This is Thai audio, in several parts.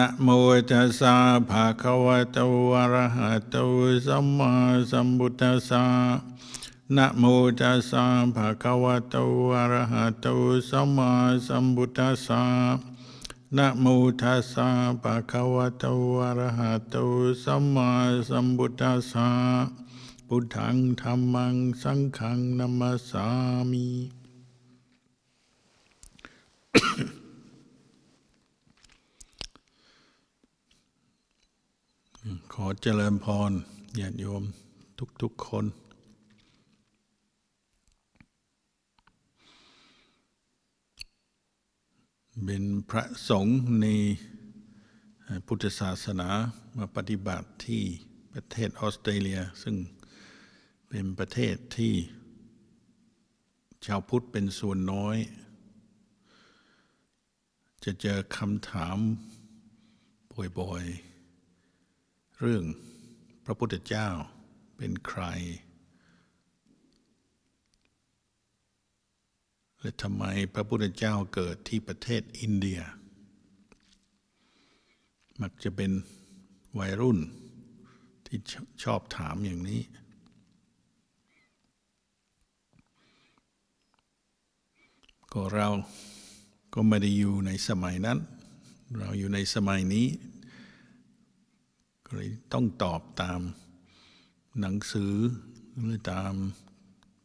นะโมตัสสะภะคะวะโตอะระหะโตสัมมาสัมพุทธัสสะนะโมตัสสะภะคะวะโตอะระหะโตสัมมาสัมพุทธัสสะนะโมทัสสะภะคะวะโตอะระหะโตสัมมาสัมพุทธัสสะพุทธังธรรมังสังฆังนัมสามิขอเจริญพรญาติโยมทุกๆคน เป็นพระสงฆ์ในพุทธศาสนามาปฏิบัติที่ประเทศออสเตรเลียซึ่งเป็นประเทศที่ชาวพุทธเป็นส่วนน้อย จะเจอคำถามบ่อยๆเรื่องพระพุทธเจ้าเป็นใคร และทำไมพระพุทธเจ้าเกิดที่ประเทศอินเดีย มักจะเป็นวัยรุ่นที่ชอบถามอย่างนี้ ก็เราก็ไม่ได้อยู่ในสมัยนั้น เราอยู่ในสมัยนี้เลยต้องตอบตามหนังสือหรือตาม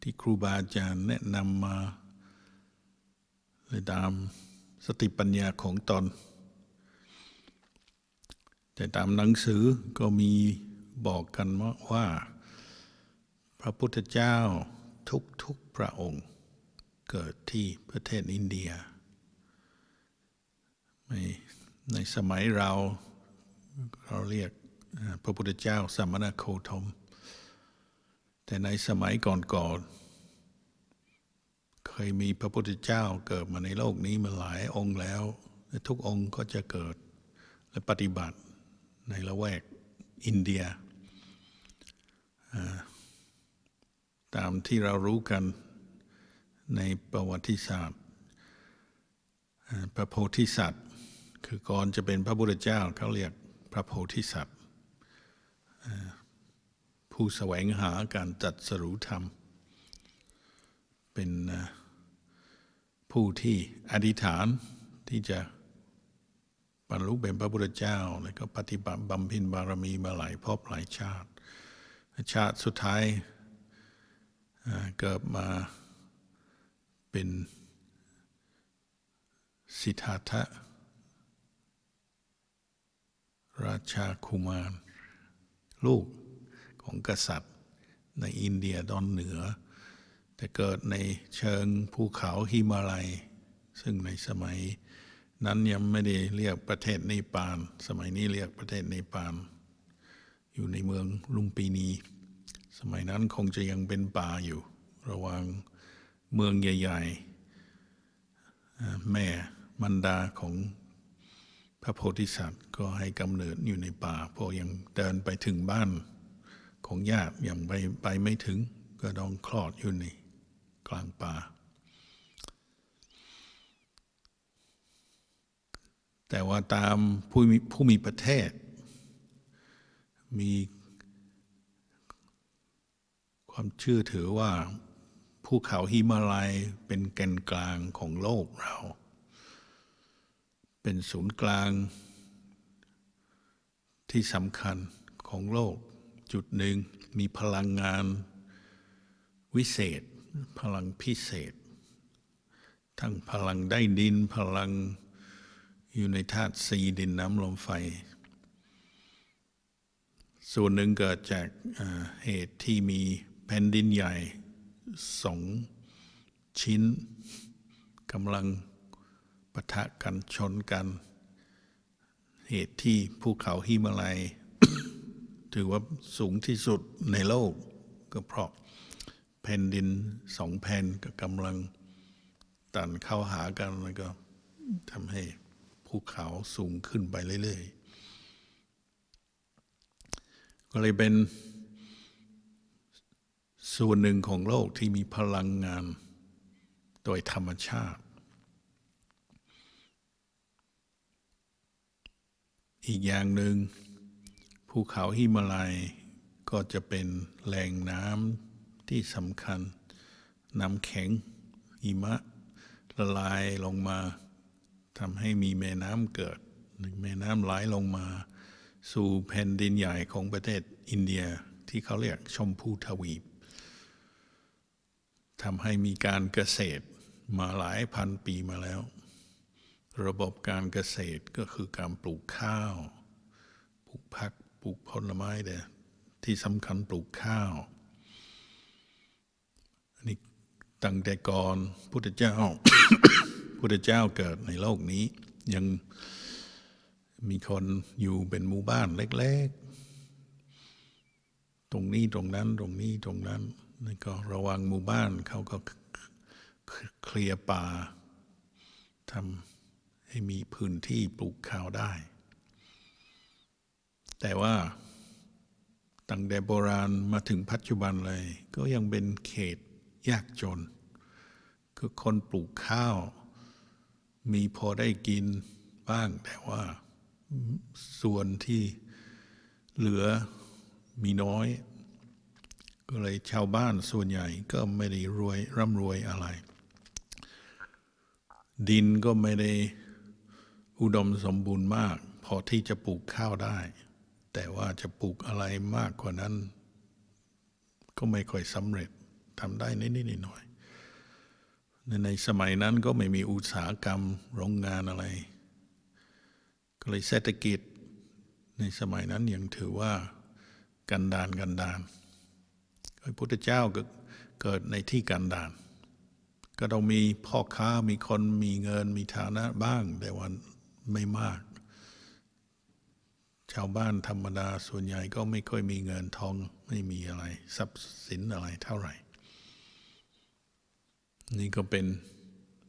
ที่ครูบาอาจารย์แนะนำมาเลยตามสติปัญญาของตน แต่ตามหนังสือก็มีบอกกันว่า พระพุทธเจ้าทุกทุกพระองค์เกิดที่ประเทศอินเดีย ในสมัยเราเราเรียกพระพุทธเจ้าสมณโคธมแต่ในสมัยก่อนๆเคยมีพระพุทธเจ้าเกิดมาในโลกนี้มาหลายองค์แล้วและทุกองค์ก็จะเกิด และปฏิบัติในละแวกอินเดียตามที่เรารู้กันในประวัติศาสตร์พระโพธิสัตว์ คือก่อนจะเป็นพระพุทธเจ้าเขาเรียกพระโพธิสัตว์ผู้แสวงหาการจัดสรูธรรม เป็นผู้ที่อธิษฐานที่จะบรรลุเป็นพระพุทธเจ้าแล้วก็ปฏิบัติบำเพ็ญบารมีมาหลายภพหลายชาติ ชาติสุดท้ายเกิดมาเป็นสิทธาทะราชาคุมารลูกของกษัตริย์ในอินเดียตอนเหนือ แต่เกิดในเชิงภูเขาฮิมาลัย ซึ่งในสมัยนั้นยังไม่ได้เรียกประเทศเนปาลสมัยนี้เรียกประเทศเนปาลอยู่ในเมืองลุมปีนี สมัยนั้นคงจะยังเป็นป่าอยู่ระหว่างเมืองใหญ่ๆ แม่มันดาของพระโพธิสัตว์ก็ให้กำเนิดอยู่ในป่าพอยังเดินไปถึงบ้านของยญ้าอย่างไปไปไม่ถึงก็ต้องคลอดอยู่นี่กลางป่าแต่ว่าตามผู้มีผู้มีประเทศ มีความเชื่อถือว่าภูเขาหิมาลัยเป็นแกนกลางของโลกเรา เป็นศูนย์กลางที่สำคัญของโลกจุดหนึ่งมีพลังงานวิเศษ พลังพิเศษ ทั้งพลังได้ดินพลังอยู่ในธาตุสีดินน้ำลมไฟ ส่วนหนึ่งเกิดจากเหตุที่มีแผ่นดินใหญ่สองชิ้นกำลังปะทะกันชนกัน เหตุที่ภูเขาหิมาลัยถือว่าสูงที่สุดในโลกก็เพราะแผ่นดินสองแผ่นก็กำลังตันเข้าหากันแล้วก็ทำให้ภูเขาสูงขึ้นไปเรื่อยๆ ก็เลยเป็นส่วนหนึ่งของโลกที่มีพลังงานโดยธรรมชาติ อีกอย่างหนึ่งภูเขาฮิมาลัยก็จะเป็นแหล่งน้ำที่สำคัญน้ำแข็งหิมะ ละลายลงมาทำให้มีแม่น้ำเกิดแม่น้ำไหลลงมา สู่แผ่นดินใหญ่ของประเทศอินเดียที่เขาเรียกชมพูทวีปทำให้มีการเกษตรมาหลายพันปีมาแล้ว ระบบการเกษตรก็คือการปลูกข้าวปลูกผักลูกผลไม้เด่ที่สำคัญปลูกข้าว อันนี้ตั้งแต่ก่อนพุทธเจ้า พุทธเจ้าเกิดในโลกนี้ยังมีคนอยู่เป็นหมู่บ้านเล็กๆ ตรงนี้ตรงนั้นตรงนี้ตรงนั้นนี่ก็ระวังหมู่บ้านเขาก็เคลียร์ป่าทำให้มีพื้นที่ปลูกข้าวได้แต่ว่าตั้งแต่โบราณมาถึงปัจจุบันเลย ก็ยังเป็นเขตยากจน คือคนปลูกข้าวมีพอได้กินบ้าง แต่ว่าส่วนที่เหลือมีน้อย ก็เลยชาวบ้านส่วนใหญ่ก็ไม่ได้รวยร่ำรวยอะไร ดินก็ไม่ได้อุดมสมบูรณ์มาก พอที่จะปลูกข้าวได้แต่ว่าจะปลูกอะไรมากกว่านั้น ก็ไม่ค่อยสำเร็จทำได้นิดๆหน่อยๆในสมัยนั้นก็ไม่มีอุตสาหกรรมโรงงานอะไร ก็เลยเศรษฐกิจในสมัยนั้นยังถือว่ากันดานกันดานพระพุทธเจ้าก็เกิดในที่กันดานก็ต้องมีพ่อค้ามีคนมีเงิน มีฐานะบ้างแต่ว่าไม่มากชาวบ้านธรรมดาส่วนใหญ่ก็ไม่ค่อยมีเงินทองไม่มีอะไรทรัพย์สินอะไรเท่าไหร่ นี่ก็เป็น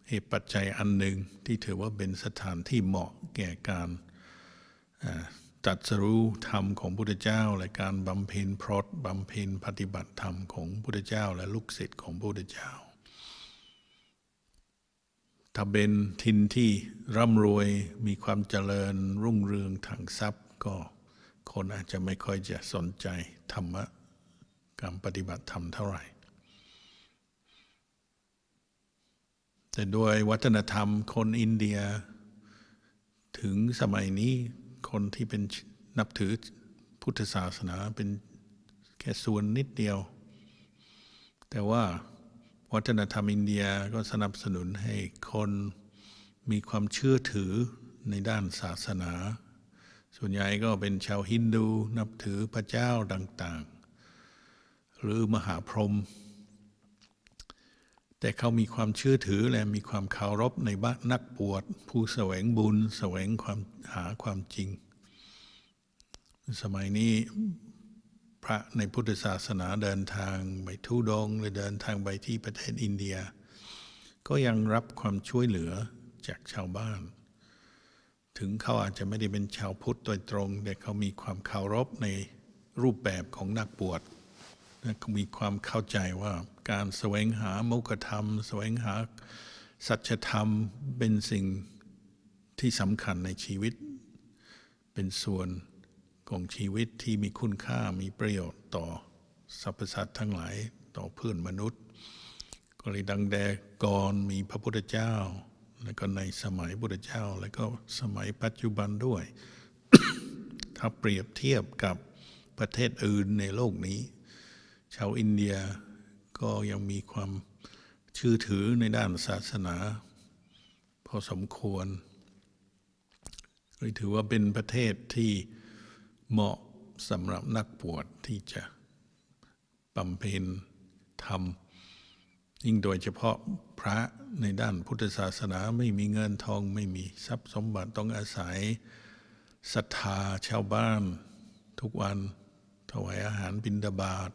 เหตุปัจจัยอันหนึ่งที่ถือว่าเป็นสถานที่เหมาะแก่การจัดสรู้ธรรมของพุทธเจ้า และการบำเพ็ญพรตบำเพ็ญปฏิบัติธรรมของพุทธเจ้า และลูกศิษย์ของพุทธเจ้า ถ้าเป็นทินที่ร่ำรวยมีความเจริญรุ่งเรืองทางทรัพย์ก็คนอาจจะไม่ค่อยจะสนใจธรรมะการปฏิบัติธรรมเท่าไหร่ แต่ด้วยวัฒนธรรมคนอินเดีย ถึงสมัยนี้คนที่เป็นนับถือพุทธศาสนาเป็นแค่ส่วนนิดเดียว แต่ว่าวัฒนธรรมอินเดียก็สนับสนุนให้คนมีความเชื่อถือในด้านศาสนาส่วนใหญ่ก็เป็นชาวฮินดูนับถือพระเจ้าต่างๆ หรือมหาพรหมแต่เขามีความเชื่อถือและมีความเคารพในบ้านนักบวชผู้แสวงบุญแสวงความหาความจริงสมัยนี้พระในพุทธศาสนาเดินทางไปทุดงหรือเดินทางไปที่ประเทศอินเดีย ก็ยังรับความช่วยเหลือจากชาวบ้านถึงเขาอาจจะไม่ได้เป็นชาวพุทธโดยตรง แต่เขามีความเคารพในรูปแบบของนักบวชและมีความเข้าใจว่า การแสวงหาโมกธรรม แสวงหาสัจธรรมเป็นสิ่งที่สำคัญในชีวิต เป็นส่วนของชีวิตที่มีคุณค่ามีประโยชน์ต่อสรรพสัตว์ทั้งหลายต่อเพื่อนมนุษย์ก็เลยดังแดก่อนมีพระพุทธเจ้าแล้วก็ในสมัยพุทธเจ้าแล้วก็สมัยปัจจุบันด้วย ถ้าเปรียบเทียบกับประเทศอื่นในโลกนี้ชาวอินเดียก็ยังมีความชื่อถือในด้านศาสนาพอสมควรเลยถือว่าเป็นประเทศที่เหมาะสำหรับนักปวดที่จะบำเพ็ญธรรมยิ่งโดยเฉพาะพระในด้านพุทธศาสนาไม่มีเงินทองไม่มีทรัพย์สมบัติต้องอาศัยศรัทธาชาวบ้าน ทุกวันถวายอาหารบิณฑบาต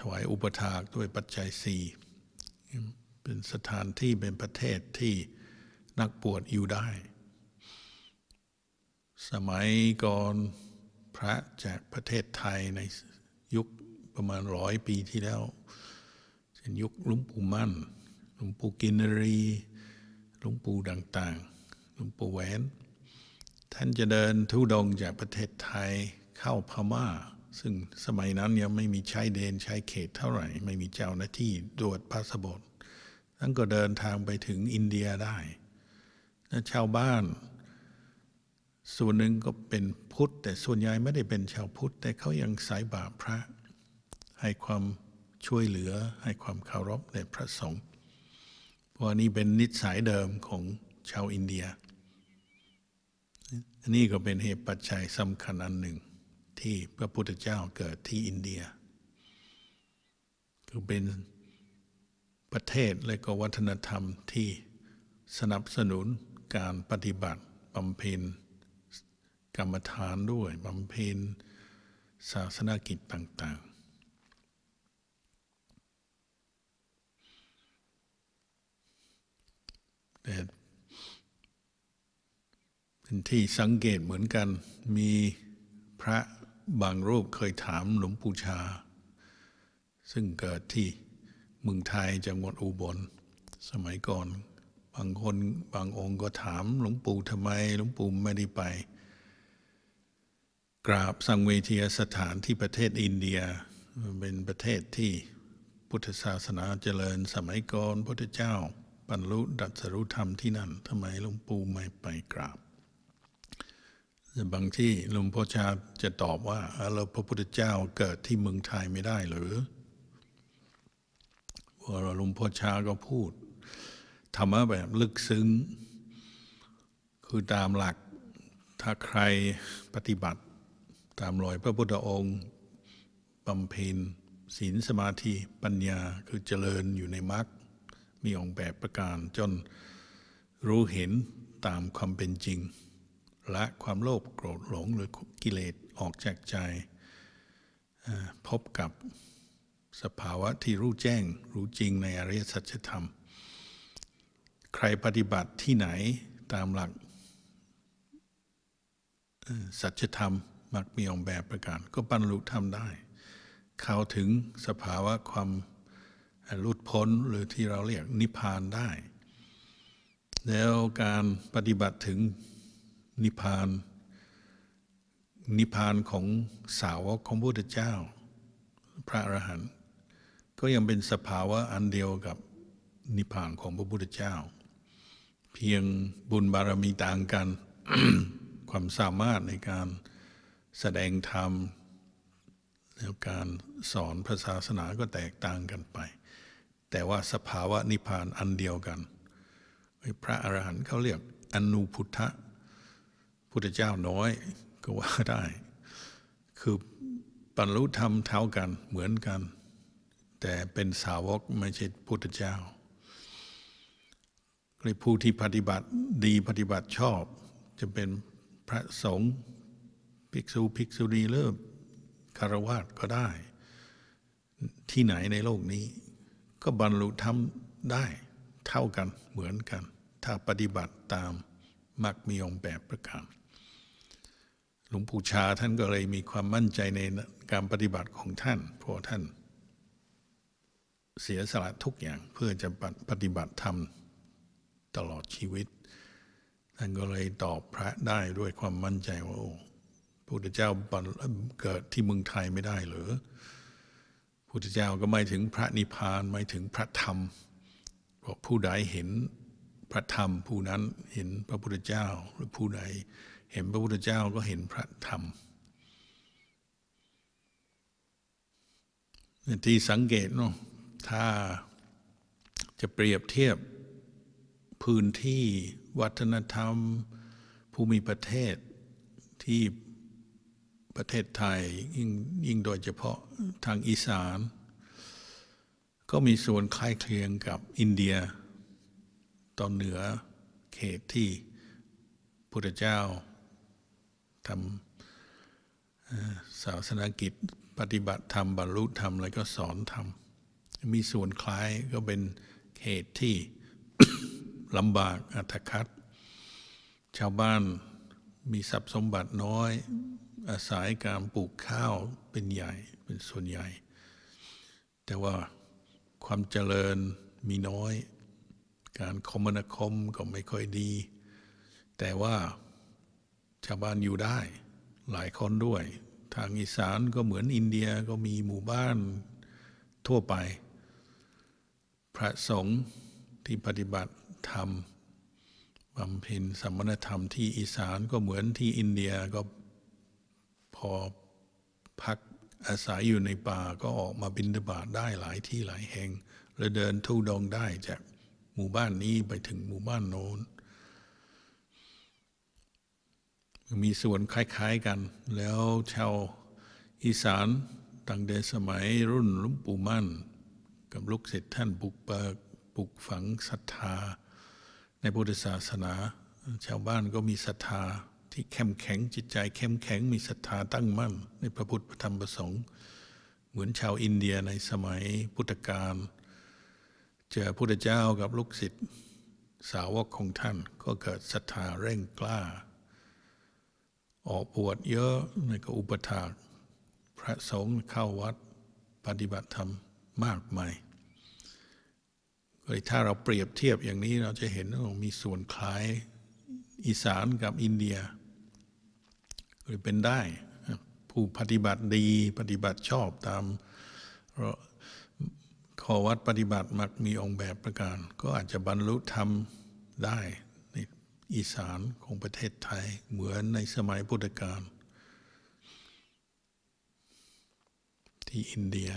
ถวายอุปถากด้วยปัจจัยสี่เป็นสถานที่เป็นประเทศที่นักบวชอยู่ได้ สมัยก่อนพระจากประเทศไทยในยุคประมาณร้อยปีที่แล้วช่นยุคหลวงปู่มั่นหลวงปู่กินรีหลวงปู่ต่างๆหลวงปู่แหวน ท่านจะเดินทุดงจากประเทศไทยเข้าพมา่า ซึ่งสมัยนั้นยังไม่มีชายเดนชายเขตเท่าไหร่ ไม่มีเจ้าหน้าที่ตรวจพาสปอร์ตท่านก็เดินทางไปถึงอินเดียได้ชาวบ้าน ส่วนหนึ่งก็เป็นพุทธ แต่ส่วนใหญ่ไม่ได้เป็นชาวพุทธ แต่เขายังสายบาปพระให้ความช่วยเหลือให้ความเคารพในพระสงฆ์เพราะนี่เป็นนิสัยเดิมของชาวอินเดีย อันนี้ก็เป็นเหตุปัจจัยสำคัญอันหนึ่งที่พระพุทธเจ้าเกิดที่อินเดียคือเป็นประเทศและก็วัฒนธรรมที่สนับสนุนการปฏิบัติบำเพ็ญกรรมฐานด้วยบำเพ็ญศาสนากิจต่าง ๆแต่เป็นที่สังเกตเหมือนกันมีพระบางรูปเคยถามหลวงปู่ชา ซึ่งเกิดที่เมืองไทยจังหวัดอุบล สมัยก่อนบางคนบางองค์ก็ถามหลวงปู่ทำไม หลวงปู่ไม่ได้ไป กราบสังเวทีสถานที่ประเทศอินเดียเป็นประเทศที่พุทธศาสนาเจริญสมัยก่อนพุทธเจ้าบรรลุดัสรู้ธรรมที่นั่นทำไมหลวงปู่ไม่ไปกราบ บางที่หลวงพ่อชาจะตอบว่าเราพระพุทธเจ้าเกิดที่เมืองไทยไม่ได้หรือ ว่าหลวงพ่อชาก็พูด ธรรมะแบบลึกซึ้ง คือตามหลักถ้าใครปฏิบัติตามรอยพระพุทธองค์บำเพ็ญศีลสมาธิปัญญาคือเจริญอยู่ในมรรคมีองค์แบบประการจนรู้เห็นตามความเป็นจริงและความโลภโกรธหลงหรือกิเลสออกจากใจพบกับสภาวะที่รู้แจ้งรู้จริงในอริยสัจธรรม ใครปฏิบัติที่ไหนตามหลักสัจธรรมมักมีองค์แบบประการ ก็บรรลุธรรมได้เข้าถึงสภาวะความหลุดพ้นหรือที่เราเรียกนิพพานได้แล้วการปฏิบัติถึงนิพพาน นิพพานของสาวกของพระพุทธเจ้า พระอรหันต์ก็ยังเป็นสภาวะอันเดียวกับนิพพานของพระพุทธเจ้า เพียงบุญบารมีต่างกัน ความสามารถในการแสดงธรรมแล้วการสอนพระศาสนาก็แตกต่างกันไปแต่ว่าสภาวะนิพพานอันเดียวกัน พระอรหันต์เขาเรียกอนุพุทธะพุทธเจ้าน้อยก็ว่าได้ คือบรรลุธรรมเท่ากันเหมือนกัน แต่เป็นสาวกไม่ใช่พุทธเจ้าหรือผู้ที่ปฏิบัติดีปฏิบัติชอบจะเป็นพระสงฆ์ภิกษุภิกษุณีเลิกคารวาสก็ได้ ที่ไหนในโลกนี้ก็บรรลุธรรมได้เท่ากันเหมือนกัน ถ้าปฏิบัติตามมักมีองแบบประการหลวงปู่ชาท่านก็เลยมีความมั่นใจในการปฏิบัติของท่านเพราะท่าน เสียสละทุกอย่างเพื่อจะปฏิบัติธรรมตลอดชีวิต ท่านก็เลยตอบพระได้ด้วยความมั่นใจว่าโอ้พระพุทธเจ้าเกิดที่เมืองไทยไม่ได้หรือพุทธเจ้าก็ไม่ถึงพระนิพพานไม่ถึงพระธรรมบอกผู้ใดเห็นพระธรรม ผู้นั้นเห็นพระพุทธเจ้าหรือผู้ใดเห็นพระพุทธเจ้าก็เห็นพระธรรมที่สังเกตเนาะถ้าจะเปรียบเทียบพื้นที่วัฒนธรรมภูมิประเทศที่ประเทศไทยยิ่งยิ่งโดยเฉพาะทางอีสาน ก็มีส่วนคล้ายเคียงกับอินเดีย ตอนเหนือเขตที่พุทธเจ้าทำศาสนกิจปฏิบัติธรรมบรรลุธรรมแล้วก็สอนธรรมมีส่วนคล้ายก็เป็นเขตที่ลำบากอัตคัดชาวบ้านมีทรัพย์สมบัติน้อยอาศัยการปลูกข้าวเป็นใหญ่เป็นส่วนใหญ่ แต่ว่าความเจริญมีน้อย การคมนาคมก็ไม่ค่อยดี แต่ว่าชาวบ้านอยู่ได้ หลายคนด้วย ทางอีสานก็เหมือนอินเดียก็มีหมู่บ้าน ทั่วไป พระสงฆ์ที่ปฏิบัติธรรมบำเพ็ญสมณธรรมที่อีสานก็เหมือนที่อินเดียก็พอพักอาศัยอยู่ในป่าก็ออกมาบินทบาทได้หลายที่หลายแห่งและเดินทุดงได้จากหมู่บ้านนี้ไปถึงหมู่บ้านโน้น มีส่วนคล้ายๆกัน แล้วชาวอีสานตั้งแต่สมัยรุ่นลุงปู่มั่นกับลูกศิษย์ท่านบุกเบิกปลุกฝังศรัทธา ในพุทธศาสนา ชาวบ้านก็มีศรัทธาที่เข้มแข็งจิตใจเข้มแข็งมีศรัทธาตั้งมั่น ในพระพุทธธรรมประสงค์ เหมือนชาวอินเดียในสมัยพุทธกาลเจอพระพุทธเจ้ากับลูกศิษย์สาวกของท่านก็เกิดศรัทธาเร่งกล้า ออกปวดเยอะในก็อุปถากพระสงฆ์เข้าวัด ปฏิบัติธรรมมากมายถ้าเราเปรียบเทียบอย่างนี้เราจะเห็นว่ามีส่วนคล้ายอีสานกับอินเดียหรือเป็นได้ผู้ปฏิบัติดีปฏิบัติชอบตามขอวัดปฏิบัติมักมีองค์แบบประการก็อาจจะบรรลุธรรมได้ในอีสานของประเทศไทยเหมือนในสมัยพุทธกาลที่อินเดีย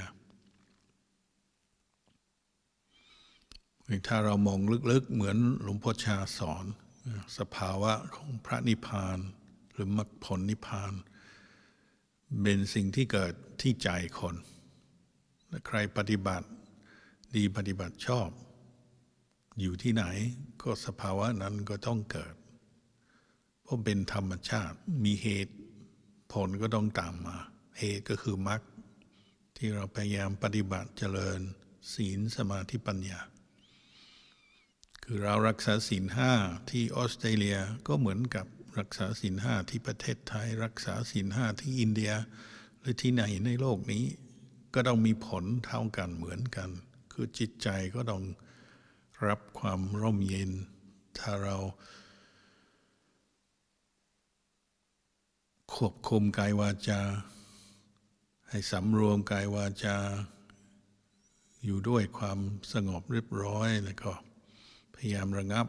ถ้าเรามองลึกๆเหมือนหลวงพ่อชาสอนสภาวะของพระนิพพานหรือมรรคผลนิพพาน เป็นสิ่งที่เกิดที่ใจคนใครปฏิบัติดีปฏิบัติชอบ อยู่ที่ไหนก็สภาวะนั้นก็ต้องเกิดเพราะเป็นธรรมชาติมีเหตุ ผลก็ต้องตามมา เหตุก็คือมรรคที่เราพยายามปฏิบัติเจริญ ศีลสมาธิปัญญา คือเรารักษาศีลห้าที่ออสเตรเลียก็เหมือนกับรักษาศีลห้าที่ประเทศไทยรักษาศีลห้าที่อินเดียหรือที่ไหนในโลกนี้ ก็ต้องมีผลเท่ากันเหมือนกัน คือจิตใจก็ต้องรับความร่มเย็นถ้าเรา ควบคุมกายวาจาให้สำรวมกายวาจาอยู่ด้วยความสงบเรียบร้อยแล้วก็ พยายามระงับ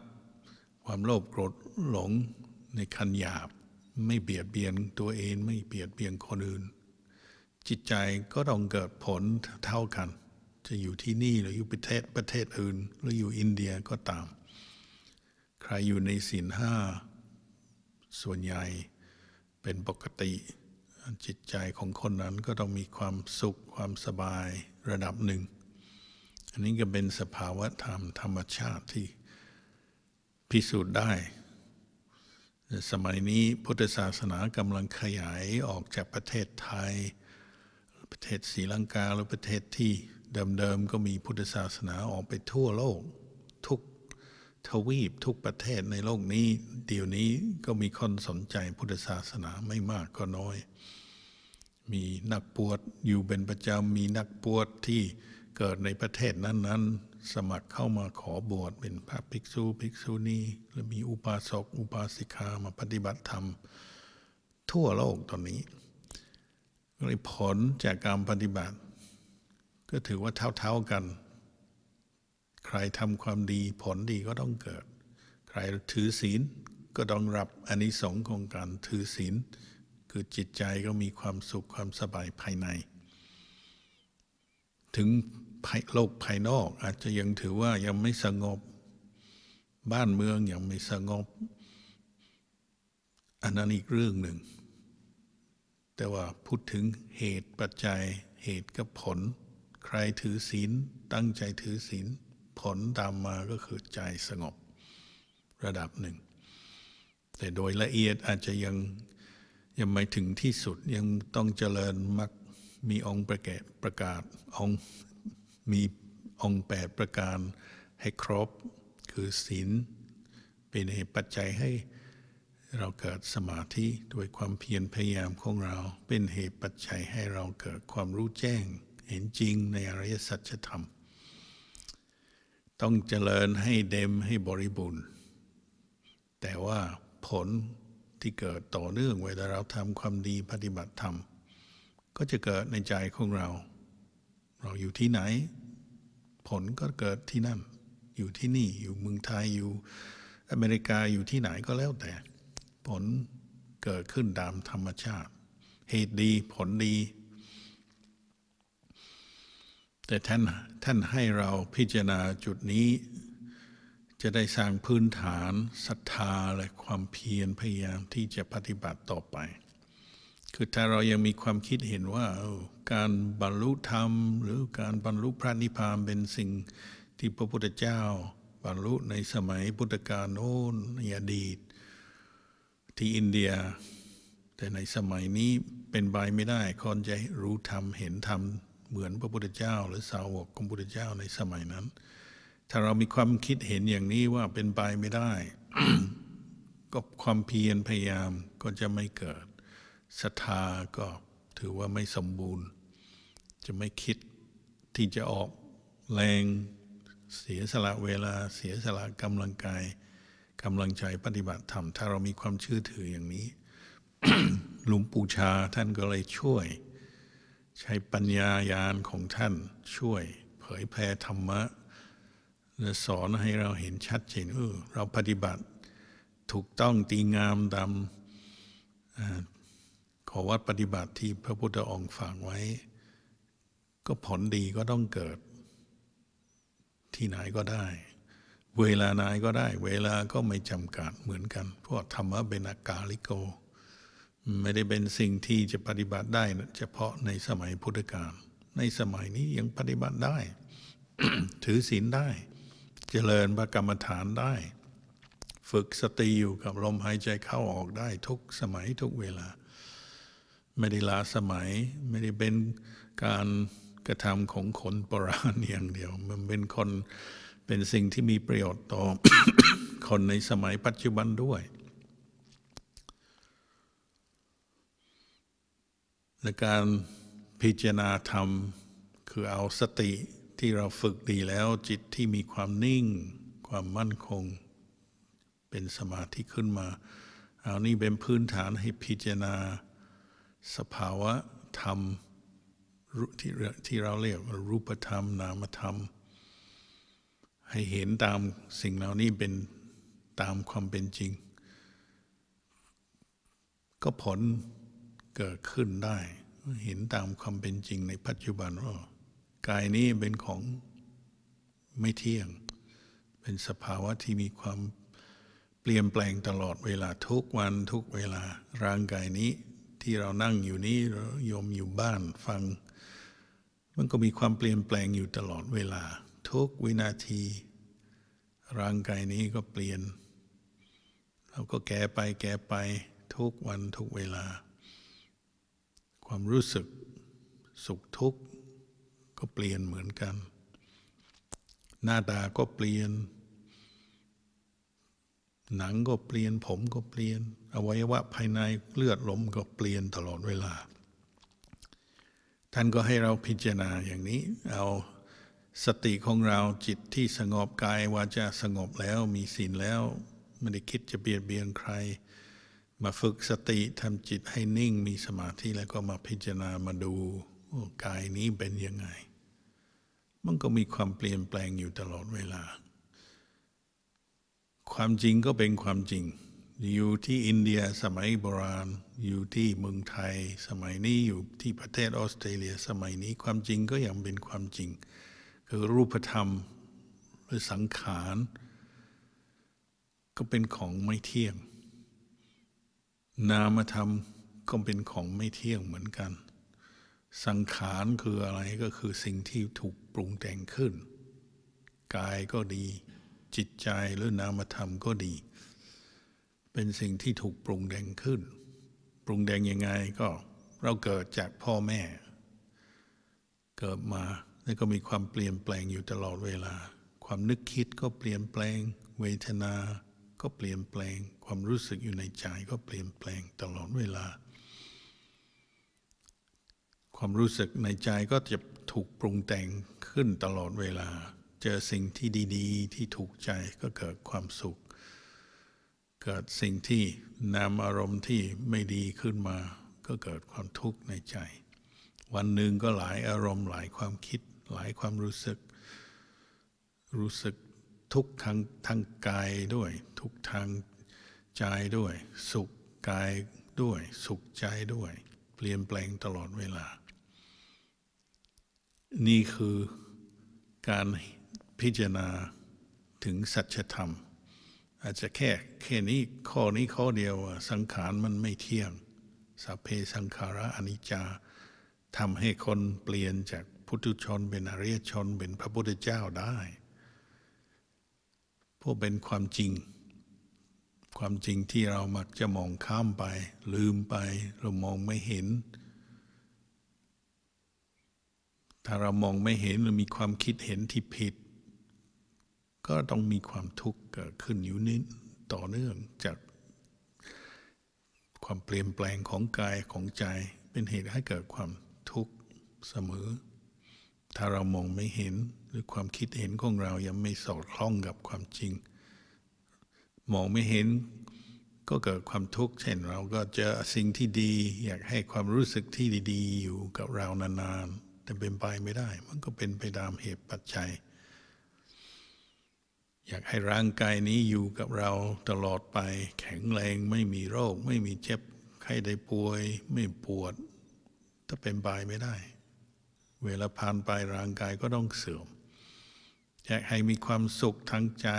ความโลภโกรธหลงในขันหยาบไม่เบียดเบียนตัวเองไม่เบียดเบียนคนอื่น จิตใจก็ต้องเกิดผลเท่ากัน จะอยู่ที่นี่หรืออยู่ประเทศประเทศอื่นหรืออยู่อินเดียก็ตาม ใครอยู่ในศีลห้าส่วนใหญ่เป็นปกติ จิตใจของคนนั้นก็ต้องมีความสุขความสบายระดับหนึ่ง อันนี้ก็เป็นสภาวะธรรม ธรรมชาติที่พิสูจน์ได้สมัยนี้พุทธศาสนากำลังขยายออกจากประเทศไทย ประเทศศรีลังกาหรือประเทศที่เดิมๆก็มีพุทธศาสนาออกไปทั่วโลก ทุกทวีปทุกประเทศในโลกนี้ เดี๋ยวนี้ก็มีคนสนใจพุทธศาสนาไม่มากก็น้อย มีนักบวชอยู่เป็นประจำมีนักบวชที่เกิดในประเทศนั้น ๆสมัครเข้ามาขอบวชเป็นพระภิกษุภิกษุณีและมีอุปาสกอุปาสิกามาปฏิบัติธรรมทั่วโลกตอนนี้เลยผลจากการปฏิบัติ ก็ถือว่าเท่าๆกัน ใครทำความดีผลดีก็ต้องเกิด ใครถือศีลก็ต้องรับอันนสงสงของการถือศีลคือจิตใจก็มีความสุขความสบายภายใน ถึงโลกภายนอกอาจจะยังถือว่ายังไม่สงบ บ้านเมืองยังไม่สงบ อันนั้นอีกเรื่องหนึ่ง แต่ว่าพูดถึงเหตุปัจจัย เหตุกับผล ใครถือศีล ตั้งใจถือศีล ผลตามมาก็คือใจสงบระดับหนึ่ง แต่โดยละเอียดอาจจะยังยังไม่ถึงที่สุด ยังต้องเจริญมักมีองค์ประกาศประกาศองค์มีองค์8ประการให้ครบคือศีลเป็นเหตุปัจจัยให้เราเกิดสมาธิด้วยความเพียรพยายามของเรา เป็นเหตุปัจจัยให้เราเกิดความรู้แจ้งเห็นจริงในอริยสัจธรรม ต้องเจริญให้เด็มให้บริบูรณ์ แต่ว่าผลที่เกิดต่อเนื่องเวลาเราทำความดีปฏิบัติธรรม ก็จะเกิดในใจของเราเราอยู่ที่ไหน ผลก็เกิดที่นั่น อยู่ที่นี่อยู่เมืองไทย อยู่อเมริกาอยู่ที่ไหนก็แล้วแต่ผลเกิดขึ้นตามธรรมชาติ เหตุดีผลดี แต่ท่านท่านให้เราพิจารณาจุดนี้ จะได้สร้างพื้นฐานศรัทธาและความเพียรพยายามที่จะปฏิบัติต่อไปคือถ้าเรายังมีความคิดเห็นว่าการบรรลุธรรม หรือการบรรลุพระนิพพานเป็นสิ่งที่พระพุทธเจ้า บรรลุในสมัยพุทธกาลโน้นในอดีต ที่อินเดีย แต่ในสมัยนี้เป็นไปไม่ได้คนจะรู้ธรรมเห็นธรรมเหมือนพระพุทธเจ้า หรือสาวกของพระพุทธเจ้าในสมัยนั้น ถ้าเรามีความคิดเห็นอย่างนี้ว่าเป็นไปไม่ได้ ก็ความเพียรพยายามก็จะไม่เกิดศรัทธาก็ถือว่าไม่สมบูรณ์ จะไม่คิดที่จะออกแรงเสียสละเวลาเสียสละกำลังกายกำลังใจปฏิบัติธรรมถ้าเรามีความเชื่อถืออย่างนี้หลวงปู่ชาท่านก็เลยช่วย ใช้ปัญญายาณของท่านช่วย เผยแผ่ธรรมะและสอนให้เราเห็นชัดเจนเออเราปฏิบัติถูกต้องตีงามตามขอวัดปฏิบัติที่พระพุทธองค์ฝากไว้ ก็ผลดีก็ต้องเกิด ที่ไหนก็ได้ เวลานายก็ได้เวลาก็ไม่จำกัด เหมือนกันเพราะธรรมะเป็นอากาลิโก ไม่ได้เป็นสิ่งที่จะปฏิบัติได้ เฉพาะในสมัยพุทธกาลในสมัยนี้ยังปฏิบัติได้ถือศีลได้ เจริญพระกรรมฐานได้ ฝึกสติอยู่กับ ลมหายใจเข้าออกได้ ทุกสมัยทุกเวลาไม่ได้ล้าสมัยไม่ได้เป็นการกระทำของคนโบราณอย่างเดียว มันเป็นคน เป็นสิ่งที่มีประโยชน์ต่อคนในสมัยปัจจุบันด้วยและการพิจารณาธรรม คือเอาสติที่เราฝึกดีแล้วจิตที่มีความนิ่งความมั่นคง เป็นสมาธิขึ้นมา เอานี่เป็นพื้นฐานให้พิจารณาสภาวะธรรมที่ที่เราเรียกว่ารูปธรรม นามธรรม ให้เห็นตามสิ่งเหล่านี้เป็นตามความเป็นจริง ก็ผลเกิดขึ้นได้ เห็นตามความเป็นจริง ในปัจจุบันว่ากายนี้เป็นของไม่เที่ยง เป็นสภาวะที่มีความเปลี่ยนแปลงตลอดเวลาทุกวันทุกเวลาร่างกายนี้ที่เรานั่งอยู่นี้โยมอยู่บ้านฟัง มันก็มีความเปลี่ยนแปลงอยู่ตลอดเวลา ทุกวินาที ร่างกายนี้ก็เปลี่ยน เราก็แก่ไปแก่ไป ทุกวันทุกเวลา ความรู้สึกสุขทุกข์ก็เปลี่ยนเหมือนกัน หน้าตาก็เปลี่ยน หนังก็เปลี่ยนผมก็เปลี่ยนอวัยวะภายในเลือดลมก็เปลี่ยนตลอดเวลา ท่านก็ให้เราพิจารณาอย่างนี้ เอาสติของเราจิตที่สงบกายวาจาสงบแล้วมีศีลแล้วไม่ได้คิดจะเบียดเบียนใคร มาฝึกสติทำจิตให้นิ่งมีสมาธิแล้วก็มาพิจารณามาดู กายนี้เป็นยังไง มันก็มีความเปลี่ยนแปลงอยู่ตลอดเวลา ความจริงก็เป็นความจริงอยู่ที่อินเดียสมัยโบราณอยู่ที่เมืองไทย สมัยนี้อยู่ที่ประเทศออสเตรเลียสมัยนี้ความจริงก็ยังเป็นความจริงคือรูปธรรมหรือสังขารก็เป็นของไม่เที่ยง นามธรรมก็เป็นของไม่เที่ยงเหมือนกัน สังขารคืออะไรก็คือสิ่งที่ถูกปรุงแต่งขึ้น กายก็ดี จิตใจหรือนามธรรมก็ดีเป็นสิ่งที่ถูกปรุงแต่งขึ้น ปรุงแต่งยังไงก็เราเกิดจากพ่อแม่ เกิดมาแล้วก็มีความเปลี่ยนแปลงอยู่ตลอดเวลา ความนึกคิดก็เปลี่ยนแปลง เวทนาก็เปลี่ยนแปลง ความรู้สึกอยู่ในใจก็เปลี่ยนแปลงตลอดเวลา ความรู้สึกในใจก็จะถูกปรุงแต่งขึ้นตลอดเวลา เจอสิ่งที่ดี ๆ ที่ถูกใจก็เกิดความสุขเกิดสิ่งที่นำอารมณ์ที่ไม่ดีขึ้นมา ก็เกิดความทุกข์ในใจ วันหนึ่งก็หลายอารมณ์หลายความคิดหลายความรู้สึก รู้สึกทุกทางทางกายด้วย ทุกทางใจด้วย สุขกายด้วย สุขใจด้วย เปลี่ยนแปลงตลอดเวลา นี่คือการพิจารณาถึงสัจธรรมอาจจะแค่แค่นี้ข้อนี้ข้อเดียวสังขารมันไม่เที่ยงสัพเพสังขาระอนิจจาทำให้คนเปลี่ยนจากพุทธชนเป็นอริยชนเป็นพระพุทธเจ้าได้พวกเป็นความจริง ความจริงที่เรามักจะมองข้ามไป ลืมไปเรามองไม่เห็น ถ้าเรามองไม่เห็นหรือมีความคิดเห็นที่ผิดก็ต้องมีความทุกข์เกิดขึ้นอยู่นิดต่อเนื่องจากความเปลี่ยนแปลงของกายของใจ เป็นเหตุให้เกิดความทุกข์เสมอ ถ้าเรามองไม่เห็นหรือความคิดเห็นของเรายังไม่สอดคล้องกับความจริงมองไม่เห็นก็เกิดความทุกข์เช่นเราก็เจอสิ่งที่ดี อยากให้ความรู้สึกที่ดี ๆ อยู่กับเรานานๆแต่เป็นไปไม่ได้ มันก็เป็นไปตามเหตุปัจจัยอยากให้ร่างกายนี้อยู่กับเราตลอดไป แข็งแรงไม่มีโรค ไม่มีเจ็บไข้ได้ป่วย ไม่ปวดถ้าเป็นไปไม่ได้ เวลาผ่านไปร่างกายก็ต้องเสื่อมอยากให้มีความสุขทางใจ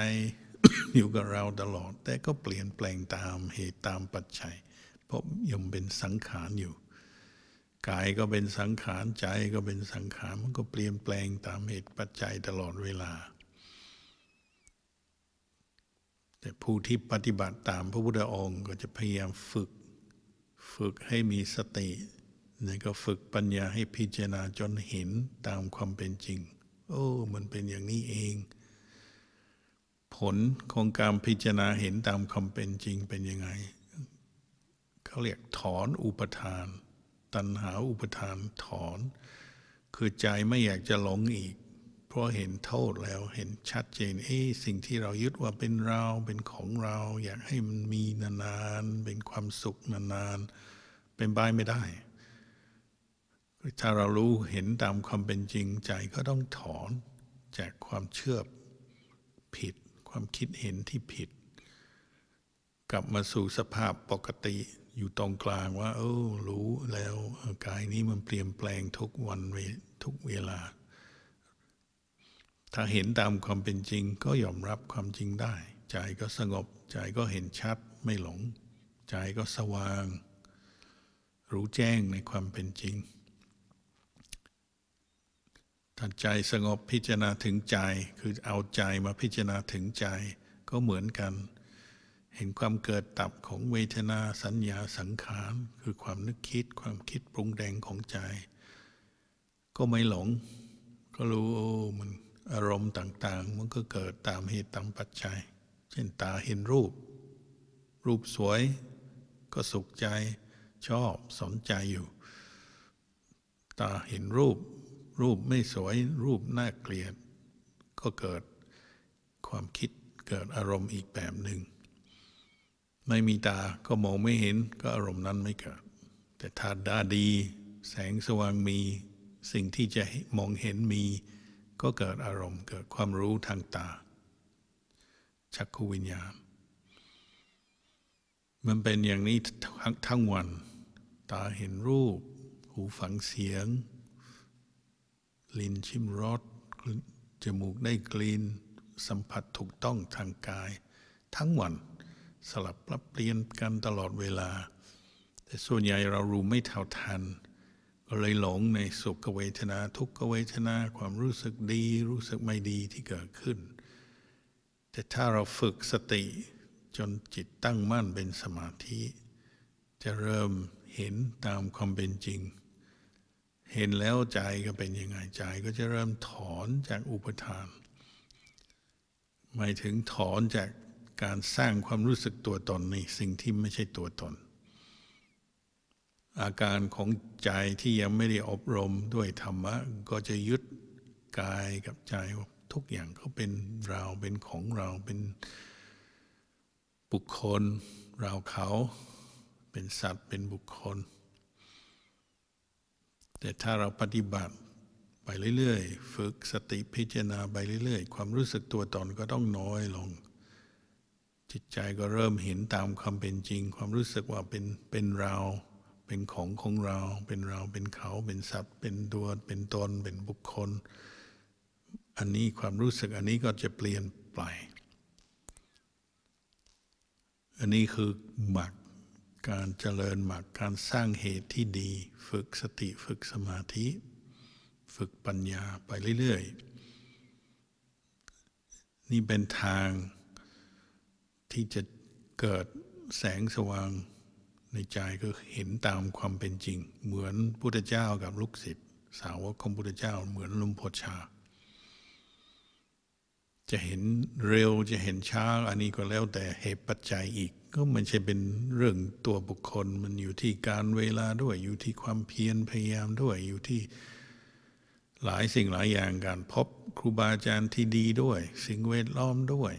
อยู่กับเราตลอด แต่ก็เปลี่ยนแปลงตามเหตุตามปัจจัยเพราะยังเป็นสังขารอยู่ กายก็เป็นสังขารใจก็เป็นสังขารมันก็เปลี่ยนแปลงตามเหตุปัจจัยตลอดเวลาแต่ผู้ที่ปฏิบัติตามพระพุทธองค์ก็จะพยายามฝึก ฝึกให้มีสติแล้วก็ฝึกปัญญาให้พิจารณาจนเห็นตามความเป็นจริงโอ้มันเป็นอย่างนี้เอง ผลของการพิจารณาเห็นตามความเป็นจริงเป็นยังไงเขาเรียกถอนอุปทาน ตัณหาอุปทานถอน คือใจไม่อยากจะหลงอีกพราะเห็นโทษแล้วเห็นชัดเจนเอ้สิ่งที่เรายึดว่าเป็นเราเป็นของเราอยากให้มันมีนานๆเป็นความสุขนานๆเป็นบายไม่ได้ถ้าเรารู้เห็นตามความเป็นจริงใจก็ต้องถอนจากความเชื่อผิด ความคิดเห็นที่ผิด กลับมาสู่สภาพปกติอยู่ตรงกลางว่า เออรู้แล้ว กายนี้มันเปลี่ยนแปลงทุกวันทุกเวลาถ้าเห็นตามความเป็นจริงก็ยอมรับความจริงได้ ใจก็สงบ ใจก็เห็นชัดไม่หลง ใจก็สว่าง รู้แจ้งในความเป็นจริงถ้าใจสงบพิจารณาถึงใจ คือเอาใจมาพิจารณาถึงใจ ก็เหมือนกัน เห็นความเกิดตับของเวทนาสัญญาสังขาร คือความนึกคิดความคิดปรุงแดงของใจ ก็ไม่หลง ก็รู้มันอารมณ์ต่าง ๆ มันก็เกิดตามเหตุตามปัจจัย เช่นตาเห็นรูป รูปสวยก็สุขใจชอบสนใจอยู่ ตาเห็นรูป รูปไม่สวย รูปน่าเกลียด ก็เกิดความคิดเกิดอารมณ์อีกแบบหนึ่งไม่มีตาก็มองไม่เห็นก็อารมณ์นั้นไม่เกิดแต่ถ้าตาดี แสงสว่างมี สิ่งที่จะมองเห็นมีก็เกิดอารมณ์เกิดความรู้ทางตาชักูวิญญาณมันเป็นอย่างนี้ทั้งงวัน ตาเห็นรูป หูฟังเสียง ลิ้นชิมรสจมูกได้กลิ่นสัมผัสถูกต้องทางกาย ทั้งวันสลับปรับเปลี่ยนกันตลอดเวลา แต่ส่วนใหญ่เรารู้ไม่เท่าทันเลยหลงในสุขเวทนาทุกขเวทนาความรู้สึกดีรู้สึกไม่ดีที่เกิดขึ้นแต่ถ้าเราฝึกสติจนจิตตั้งมั่นเป็นสมาธิ จะเริ่มเห็นตามความเป็นจริง เห็นแล้วใจก็เป็นยังไงใจ ก็จะเริ่มถอนจากอุปทาน หมายถึงถอนจากการสร้างความรู้สึกตัวตนในสิ่งที่ไม่ใช่ตัวตนอาการของใจที่ยังไม่ได้อบรมด้วยธรรมะ ก็จะยึดกายกับใจทุกอย่างก็เป็นเราเป็นของเราเป็นบุคคลเราเขาเป็นสัตว์เป็นบุคคล แต่ถ้าเราปฏิบัติไปเรื่อยๆ ฝึกสติพิจารณาไปเรื่อยๆความรู้สึกตัวตนก็ต้องน้อยลง จิตใจก็เริ่มเห็นตามความเป็นจริง ความรู้สึกว่าเป็นเป็นเราเป็นของของเราเป็นเราเป็นเขาเป็นสัตว์เป็นตัวเป็นตนเป็นบุคคล อันนี้ความรู้สึกอันนี้ก็จะเปลี่ยนไปอันนี้คือหมักการเจริญหมักการสร้างเหตุที่ดีฝึกสติฝึกสมาธิ ฝึกปัญญาไปเรื่อยๆนี่เป็นทางที่จะเกิดแสงสว่างในใจก็เห็นตามความเป็นจริง เหมือนพุทธเจ้ากับลูกศิษย์สาวกของพุทธเจ้า เหมือนลุมพชา จะเห็นเร็วจะเห็นช้าอันนี้ก็แล้วแต่เหตุปัจจัยอีก ก็มันจะเป็นเรื่องตัวบุคคลมันอยู่ที่การเวลาด้วยอยู่ที่ความเพียรพยายามด้วยอยู่ที่หลายสิ่งหลายอย่างการพบครูบาอาจารย์ที่ดีด้วย สิ่งเวทล้อมด้วย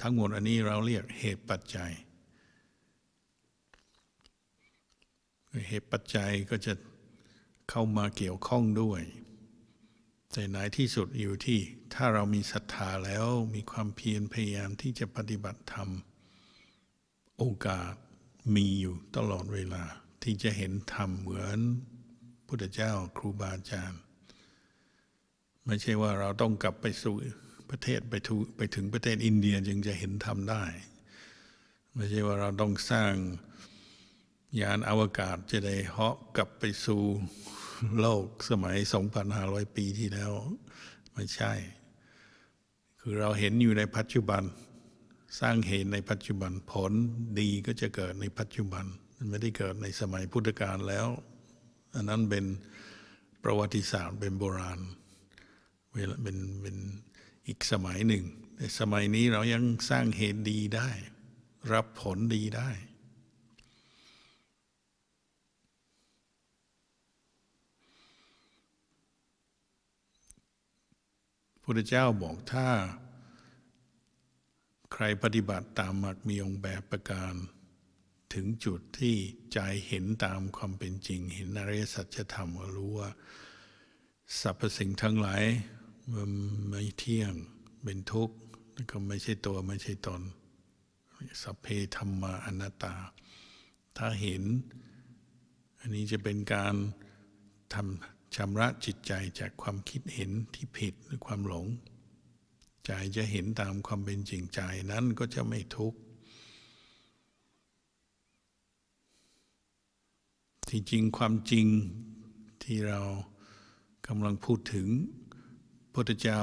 ทั้งหมดอันนี้เราเรียกเหตุปัจจัยเหตุปัจจัยก็จะเข้ามาเกี่ยวข้องด้วยแต่ไหนที่สุดอยู่ที่ถ้าเรามีศรัทธาแล้วมีความเพียรพยายามที่จะปฏิบัติธรรม โอกาสมีอยู่ตลอดเวลา ที่จะเห็นธรรมเหมือนพุทธเจ้าครูบาอาจารย์ไม่ใช่ว่าเราต้องกลับไปสู่ประเทศไปถไปถึงประเทศอินเดียจึงจะเห็นธรรมได้ ไม่ใช่ว่าเราต้องสร้างยานอาวกาศจะได้เหาะกลับไปสู่โลกสมัย 2,500 ปีที่แล้วไม่ใช่ คือเราเห็นอยู่ในปัจจุบัน สร้างเหตุในปัจจุบันผลดีก็จะเกิดในปัจจุบันมันไม่ได้เกิดในสมัยพุทธกาลแล้วอันนั้นเป็นประวัติศาสตร์เป็นโบราณเวลาเป็นเป็นอีกสมัยหนึ่งแต่สมัยนี้เรายังสร้างเหตุดีได้ รับผลดีได้พุทธเจ้าบอกถ้า ใครปฏิบัติตามมักมีองค์แบบประการ ถึงจุดที่ใจเห็นตามความเป็นจริง เห็นอริยสัจธรรมก็รู้ว่าสรรพสิ่งทั้งหลายมันไม่เที่ยงเป็นทุกข์แล้วก็ไม่ใช่ตัวไม่ใช่ตนสัพเพธรรมาอนัตตา ถ้าเห็น อันนี้จะเป็นการทำชำระจิตใจจากความคิดเห็นที่ผิดหรือความหลงใจจะเห็นตามความเป็นจริงใจนั้นก็จะไม่ทุกข์ ที่จริงความจริงที่เรากำลังพูดถึงพุทธเจ้า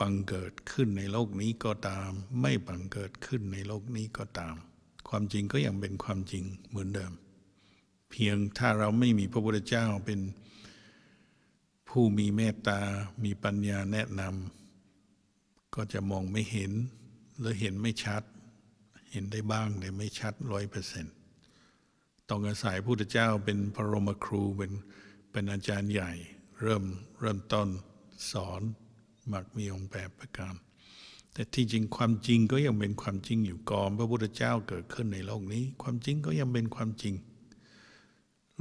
บังเกิดขึ้นในโลกนี้ก็ตามไม่บังเกิดขึ้นในโลกนี้ก็ตาม ความจริงก็ยังเป็นความจริงเหมือนเดิมเพียงถ้าเราไม่มีพระพุทธเจ้าเป็นผู้มีเมตตา มีปัญญาแนะนำ ก็จะมองไม่เห็นหรือเห็นไม่ชัด เห็นได้บ้างแต่ไม่ชัดร้อยเปอร์เซ็นต์ต้องอาศัยพระพุทธเจ้าเป็นพระรมครูเป็นเป็นอาจารย์ใหญ่ เริ่มเริ่มต้นสอนมักมีองค์แบบประการ แต่ที่จริงความจริงก็ยังเป็นความจริงอยู่ก่อนพระพุทธเจ้าเกิดขึ้นในโลกนี้ ความจริงก็ยังเป็นความจริง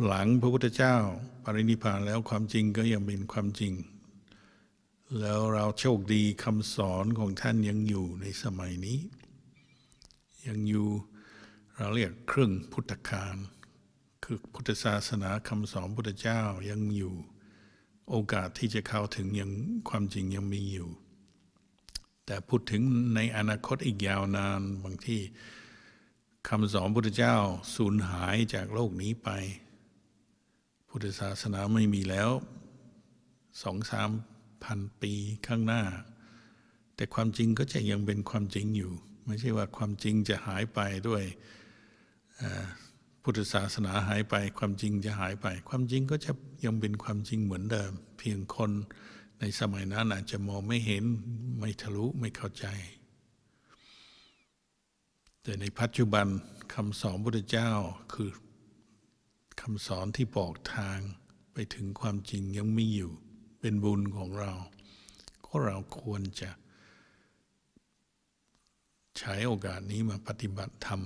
หลังพระพุทธเจ้า ปรินิพานแล้วความจริงก็ยังเป็นความจริง แล้วเราโชคดีคำสอนของท่านยังอยู่ในสมัยนี้ ยังอยู่เราเรียกเครื่องพุทธคารคือพุทธศาสนาคำสอนพุทธเจ้ายังอยู่ โอกาสที่จะเข้าถึงยังความจริงยังมีอยู่ แต่พูดถึงในอนาคตอีกยาวนานบางที่คำสอนพุทธเจ้าสูญหายจากโลกนี้ไปพุทธศาสนาไม่มีแล้วสองสามพันปีข้างหน้า แต่ความจริงก็จะยังเป็นความจริงอยู่ไม่ใช่ว่าความจริงจะหายไปด้วยพุทธศาสนาหายไป ความจริงจะหายไป ความจริงก็จะยังเป็นความจริงเหมือนเดิม เพียงคนในสมัยนั้นอาจจะมองไม่เห็นไม่ทะลุไม่เข้าใจ แต่ในปัจจุบันคำสอนพระพุทธเจ้าคือคำสอนที่บอกทางไปถึงความจริงยังมีอยู่เป็นบุญของเรา ก็เราควรจะใช้โอกาสนี้มาปฏิบัติธรรม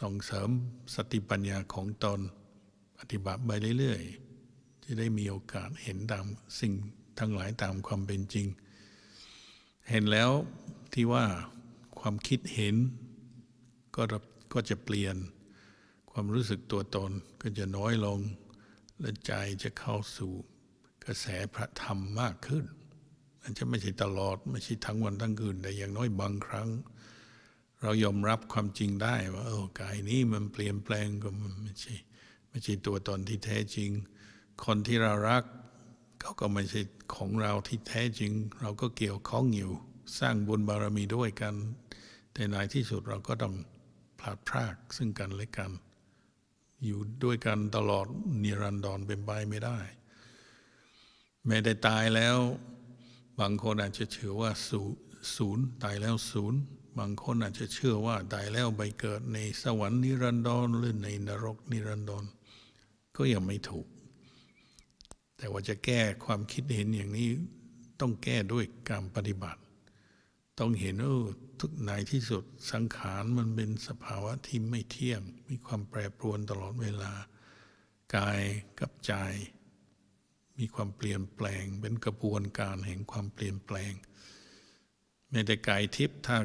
ส่งเสริมสติปัญญาของตนปฏิบัติไปเรื่อยๆจะได้มีโอกาสเห็นตามสิ่งทั้งหลายตามความเป็นจริง เห็นแล้วที่ว่าความคิดเห็นก็ก็จะเปลี่ยนความรู้สึกตัวตนก็จะน้อยลง และใจจะเข้าสู่กระแสพระธรรมมากขึ้นอันจะไม่ใช่ตลอดไม่ใช่ทั้งวันทั้งคืนแต่อย่างน้อยบางครั้ง เรายอมรับความจริงได้ว่าเออกายนี้มันเปลี่ยนแปลงก็มันไม่ใช่ไม่ใช่ตัวตนที่แท้จริง คนที่เรารักเขาก็ไม่ใช่ของเราที่แท้จริง เราก็เกี่ยวข้องอยู่สร้างบุญบารมีด้วยกัน แต่ในที่สุดเราก็ต้องพลาดพลาดซึ่งกันและกันอยู่ด้วยกันตลอดนิรันดรเป็นไปไม่ได้แม่ได้ตายแล้ว บางคนอาจจะเชื่อว่าศูนย์ตายแล้วศูนย์ บางคนอาจจะเชื่อว่า ตายแล้วไปเกิด ในสวรรค์นิรันดรหรือในนรกนิรันดร ก็ยังไม่ถูก แต่ว่าจะแก้ความคิดเห็นอย่างนี้ ต้องแก้ด้วยการปฏิบัติ ต้องเห็นว่าทุกไหนที่สุดสังขารมันเป็นสภาวะที่ไม่เที่ยง มีความแปรปรวนตลอดเวลา กายกับใจมีความเปลี่ยนแปลง เป็นกระบวนการแห่งความเปลี่ยนแปลงแม้แต่กายทิพย์ถ้า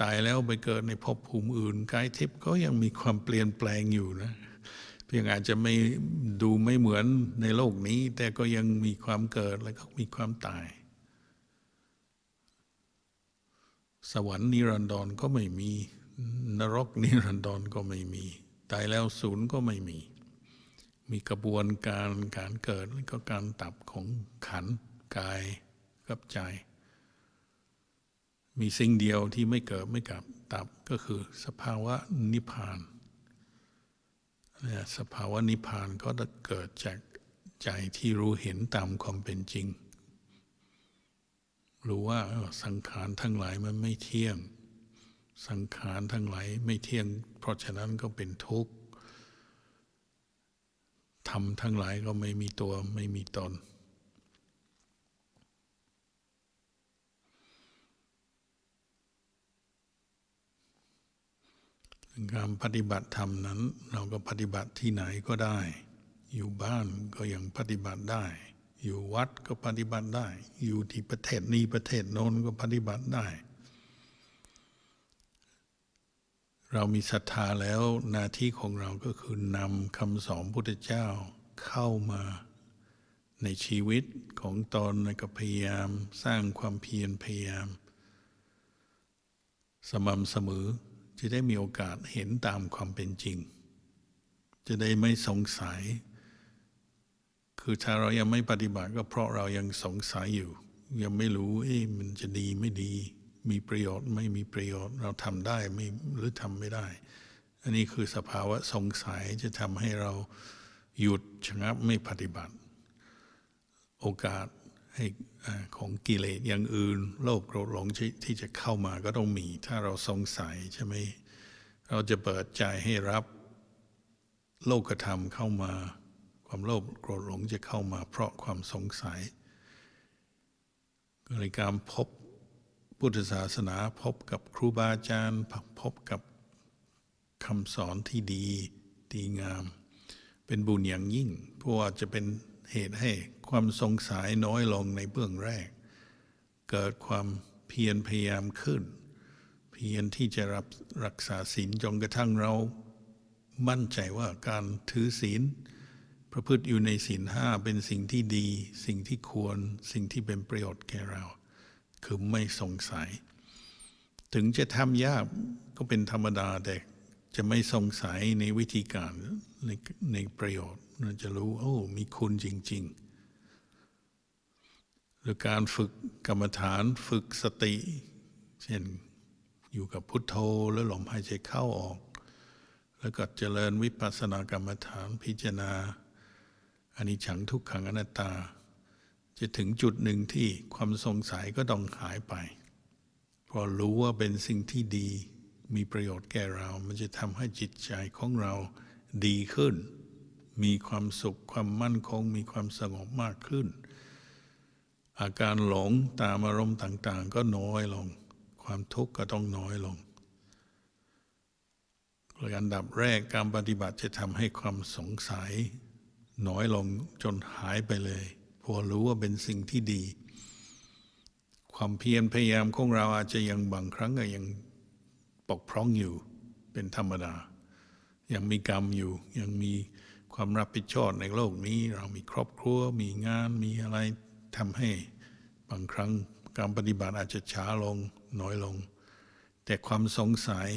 ตายแล้วไปเกิดในภพภูมิอื่น กายทิพย์ก็ยังมีความเปลี่ยนแปลงอยู่นะ เพียงอาจจะไม่ดูไม่เหมือนในโลกนี้ แต่ก็ยังมีความเกิดแล้วก็มีความตายสวรรค์นิรันดรก็ไม่มีนรกนิรันดรก็ไม่มี ตายแล้วศูนย์ก็ไม่มี มีกระบวนการการเกิดและก็การตับของขันกายกับใจ มีสิ่งเดียวที่ไม่เกิดไม่กลับ ตับก็คือสภาวะนิพพานสภาวะนิพพานก็จะเกิดจากใจที่รู้เห็นตามความเป็นจริงรู้ว่าสังขารทั้งหลายมันไม่เที่ยงสังขารทั้งหลายไม่เที่ยง เพราะฉะนั้นก็เป็นทุกข์ทำทั้งหลายก็ไม่มีตัวไม่มีตนการปฏิบัติธรรมนั้นเราก็ปฏิบัติที่ไหนก็ได้ อยู่บ้านก็ยังปฏิบัติได้อยู่วัดก็ปฏิบัติได้ อยู่ที่ประเทศนี้ประเทศโน้นก็ปฏิบัติได้ เรามีศรัทธาแล้วหน้าที่ของเราก็คือนำคำสอนพุทธเจ้าเข้ามาในชีวิตของตนก็พยายามสร้างความเพียรพยายาม สม่ำเสมอจะได้มีโอกาสเห็นตามความเป็นจริงจะได้ไม่สงสัยคือถ้าเรายังไม่ปฏิบัติ ก็เพราะเรายังสงสัยอยู่ ยังไม่รู้เอ๊ะมันจะดีไม่ดี มีประโยชน์ ไม่มีประโยชน์ เราทำได้ไม่หรือทำไม่ได้ อันนี้คือสภาวะสงสัยจะทำให้เราหยุดชะงักไม่ปฏิบัติ โอกาสให้ของกิเลสอย่างอื่น โลภโกรธหลงที่จะเข้ามาก็ต้องมี ถ้าเราสงสัยใช่ไหมเราจะเปิดใจให้รับ โลกธรรมเข้ามาความโลภโกรธหลงจะเข้ามาเพราะความสงสัยก็ิการพบพุทธศาสนาพบกับครูบาอาจารย์พบกับคำสอนที่ดีดีงาม เป็นบุญอย่างยิ่ง เพราะอาาจะเป็นเหตุให้ความสงสัยน้อยลงในเบื้องแรก เกิดความเพียรพยายามขึ้น เพียรที่จะรับรักษาศีลจนกระทั่งเรา มั่นใจว่าการถือศีลประพฤติอยู่ในศีลห้าเป็นสิ่งที่ดีสิ่งที่ควรสิ่งที่เป็นประโยชน์แก่เรา คือไม่สงสัย ถึงจะทำยากก็เป็นธรรมดาแต่จะไม่สงสัยในวิธีการในในประโยชน์เราจะรู้โอ้ มีคุณจริงๆหรือการฝึกกรรมฐานฝึกสติ เช่นอยู่กับพุทโธแล้วลมหายใจเข้าออก แล้วก็เจริญวิปัสสนากรรมฐานพิจารณาอันนี้ฉังทุกขังอนัตตา จะถึงจุดหนึ่งที่ความสงสัยก็ต้องหายไปพอรู้ว่าเป็นสิ่งที่ดี มีประโยชน์แก่เรา มันจะทำให้จิตใจของเราดีขึ้น มีความสุขความมั่นคง มีความสงบมากขึ้น อาการหลงตามอารมณ์ต่าง ๆ ก็น้อยลง ความทุกข์ก็ต้องน้อยลงอันดับแรกการปฏิบัติจะทำให้ความสงสัยน้อยลงจนหายไปเลยพอรู้ว่าเป็นสิ่งที่ดี ความเพียรพยายามของเราอาจจะยังบางครั้งก็ยังปกพร่องอยู่เป็นธรรมดายังมีกรรมอยู่ ยังมีความรับผิดชอบในโลกนี้ เรามีครอบครัวมีงานมีอะไรทำให้ บางครั้งการปฏิบัติอาจจะช้าลงน้อยลง แต่ความสงสัย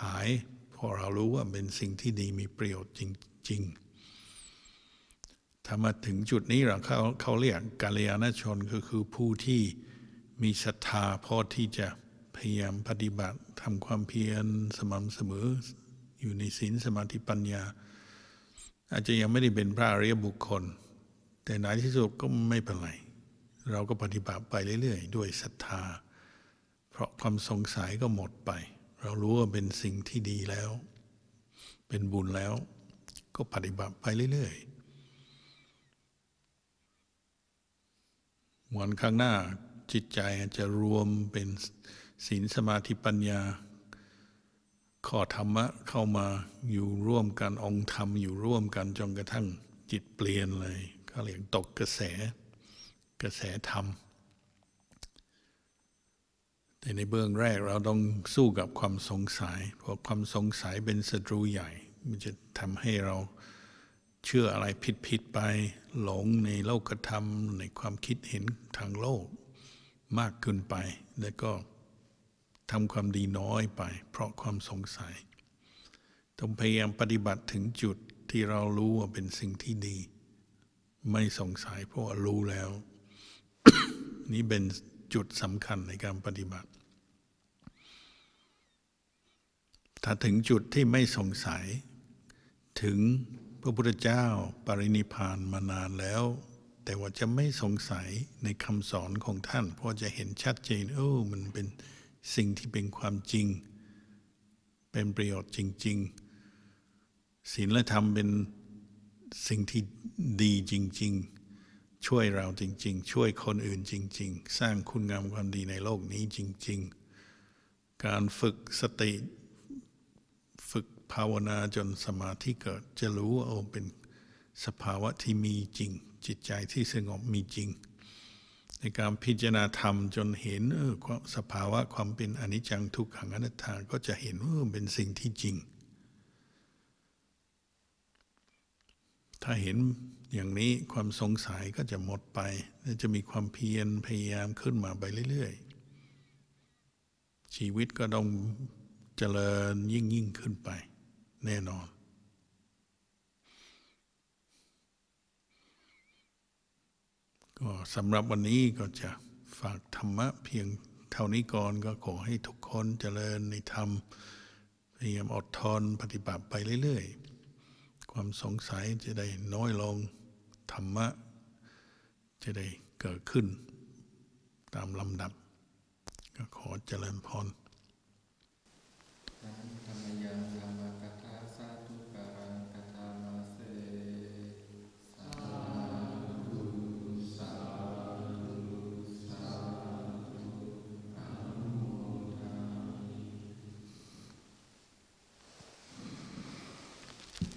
หาย พอเรารู้ว่าเป็นสิ่งที่ดีมีประโยชน์จริงถ้ามาถึงจุดนี้เราเขาเขาเรียกกาลยานชนก็คือผู้ที่มีศรัทธาพอที่จะพยายามปฏิบัติทำความเพียรสม่ำเสมอ อยู่ในศีลสมาธิปัญญา อาจจะยังไม่ได้เป็นพระอริยบุคคล แต่ไหนที่สุดก็ไม่เป็นไรเราก็ปฏิบัติไปเรื่อยๆ ด้วยศรัทธา เพราะความสงสัยก็หมดไป เรารู้ว่าเป็นสิ่งที่ดีแล้ว เป็นบุญแล้ว ก็ปฏิบัติไปเรื่อย ๆวันข้างหน้าจิตใจจะรวมเป็นศีลสมาธิปัญญา ข้อธรรมะเข้ามาอยู่ร่วมกันองค์ธรรมอยู่ร่วมกันจนกระทั่งจิตเปลี่ยนเลยเขาเรียกตกกระแสกระแสธรรมแต่ในเบื้องแรกเราต้องสู้กับความสงสัยเพราะความสงสัยเป็นศัตรูใหญ่ มันจะทำให้เราเชื่ออะไรผิดๆไปหลงในโลกธรรมในความคิดเห็นทางโลกมากเกินไป แล้วก็ทำความดีน้อยไป เพราะความสงสัยต้องพยายามปฏิบัติถึงจุดที่เรารู้ว่าเป็นสิ่งที่ดี ไม่สงสัยเพราะรู้แล้ว นี่เป็นจุดสำคัญในการปฏิบัติ ถ้าถึงจุดที่ไม่สงสัยถึงพระพุทธเจ้าปรินิพานมานานแล้ว แต่ว่าจะไม่สงสัยในคำสอนของท่านเพราะจะเห็นชัดเจนโอ้มันเป็นสิ่งที่เป็นความจริง เป็นประโยชน์จริง ๆศีลและธรรมเป็นสิ่งที่ดีจริง ๆ ช่วยเราจริง ๆ ช่วยคนอื่นจริง ๆ สร้างคุณงามความดีในโลกนี้จริง ๆ การฝึกสติภาวนาจนสมาธิเกิดจะรู้ว่าโอเป็นสภาวะที่มีจริง จิตใจที่สงบมีจริง ในการพิจารณาธรรมจนเห็นเออสภาวะความเป็นอนิจจังทุกขังอนัตตาก็จะเห็นว่าเป็นสิ่งที่จริง ถ้าเห็นอย่างนี้ความสงสัยก็จะหมดไปและจะมีความเพียรพยายามขึ้นมาไปเรื่อยๆชีวิตก็ต้องเจริญยิ่งยิ่งขึ้นไปแน่นอน ก็สำหรับวันนี้ก็จะฝากธรรมะเพียงเท่านี้ก่อนก็ขอให้ทุกคนเจริญในธรรมพยายามอดทนปฏิบัติไปเรื่อยๆ ความสงสัยจะได้น้อยลงธรรมะ จะได้เกิดขึ้น ตามลำดับ ก็ขอเจริญพรธรรมยังธรรม